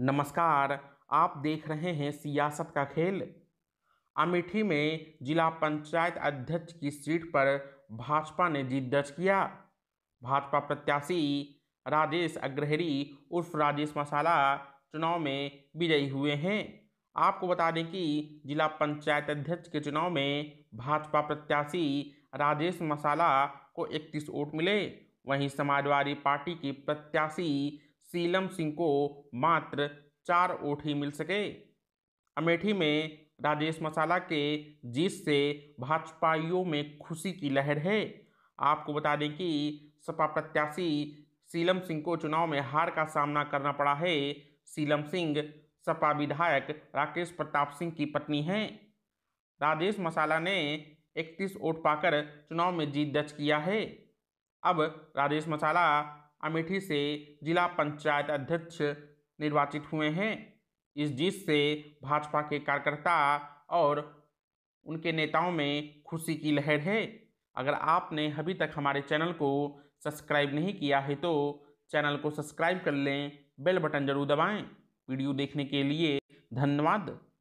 नमस्कार आप देख रहे हैं सियासत का खेल अमेठी में जिला पंचायत अध्यक्ष की सीट पर भाजपा ने जीत दर्ज किया भाजपा प्रत्याशी राजेश अग्रहरी उर्फ राजेश मसाला चुनाव में विजयी हुए हैं आपको बता दें कि जिला पंचायत अध्यक्ष के चुनाव में भाजपा प्रत्याशी राजेश मसाला को 31 वोट मिले वहीं समाजवादी पार्टी की प्रत्याशी सीलम सिंह को मात्र चार ही मिल सके अमेठी में राजेश मसाला के जीत से भाजपाइयों में खुशी की लहर है आपको बता दें कि सपा प्रत्याशी सीलम सिंह को चुनाव में हार का सामना करना पड़ा है सीलम सिंह सपा विधायक राकेश प्रताप सिंह की पत्नी हैं राजेश मसाला ने 31 वोट पाकर चुनाव में जीत दर्ज किया है अब राजेश मसाला अमेठी से जिला पंचायत अध्यक्ष निर्वाचित हुए हैं इस जीत से भाजपा के कार्यकर्ता और उनके नेताओं में खुशी की लहर है अगर आपने अभी तक हमारे चैनल को सब्सक्राइब नहीं किया है तो चैनल को सब्सक्राइब कर लें बेल बटन जरूर दबाएं वीडियो देखने के लिए धन्यवाद